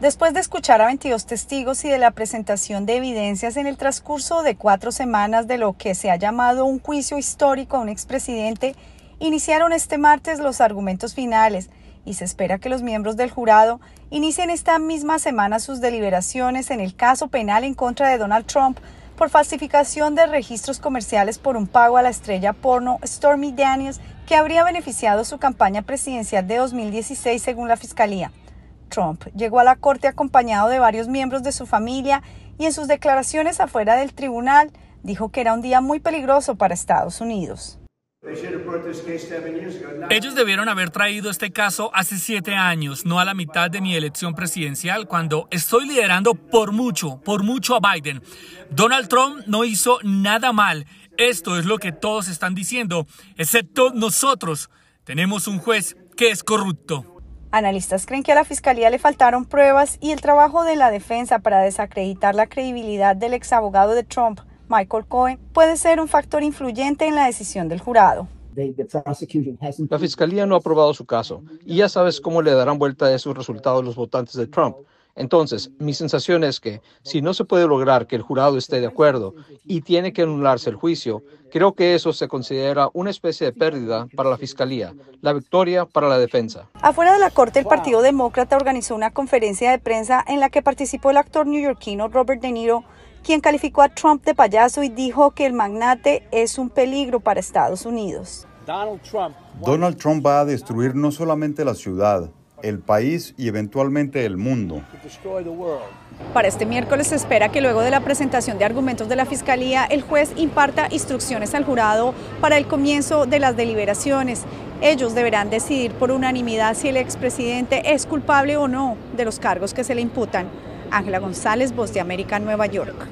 Después de escuchar a 22 testigos y de la presentación de evidencias en el transcurso de cuatro semanas de lo que se ha llamado un juicio histórico a un expresidente, iniciaron este martes los argumentos finales y se espera que los miembros del jurado inicien esta misma semana sus deliberaciones en el caso penal en contra de Donald Trump por falsificación de registros comerciales por un pago a la estrella porno Stormy Daniels que habría beneficiado su campaña presidencial de 2016 según la Fiscalía. Trump llegó a la corte acompañado de varios miembros de su familia y en sus declaraciones afuera del tribunal dijo que era un día muy peligroso para Estados Unidos. Ellos debieron haber traído este caso hace siete años, no a la mitad de mi elección presidencial, cuando estoy liderando por mucho, por mucho a Biden. Donald Trump no hizo nada mal. Esto es lo que todos están diciendo, excepto nosotros. Tenemos un juez que es corrupto. Analistas creen que a la Fiscalía le faltaron pruebas y el trabajo de la defensa para desacreditar la credibilidad del exabogado de Trump, Michael Cohen, puede ser un factor influyente en la decisión del jurado. La Fiscalía no ha aprobado su caso y ya sabes cómo le darán vuelta a esos resultados los votantes de Trump. Entonces, mi sensación es que si no se puede lograr que el jurado esté de acuerdo y tiene que anularse el juicio, creo que eso se considera una especie de pérdida para la fiscalía, la victoria para la defensa. Afuera de la corte, el Partido Demócrata organizó una conferencia de prensa en la que participó el actor neoyorquino Robert De Niro quien calificó a Trump de payaso y dijo que el magnate es un peligro para Estados Unidos. Donald Trump va a destruir no solamente la ciudad, el país y eventualmente el mundo. Para este miércoles se espera que luego de la presentación de argumentos de la Fiscalía, el juez imparta instrucciones al jurado para el comienzo de las deliberaciones. Ellos deberán decidir por unanimidad si el expresidente es culpable o no de los cargos que se le imputan. Ángela González, Voz de América, Nueva York.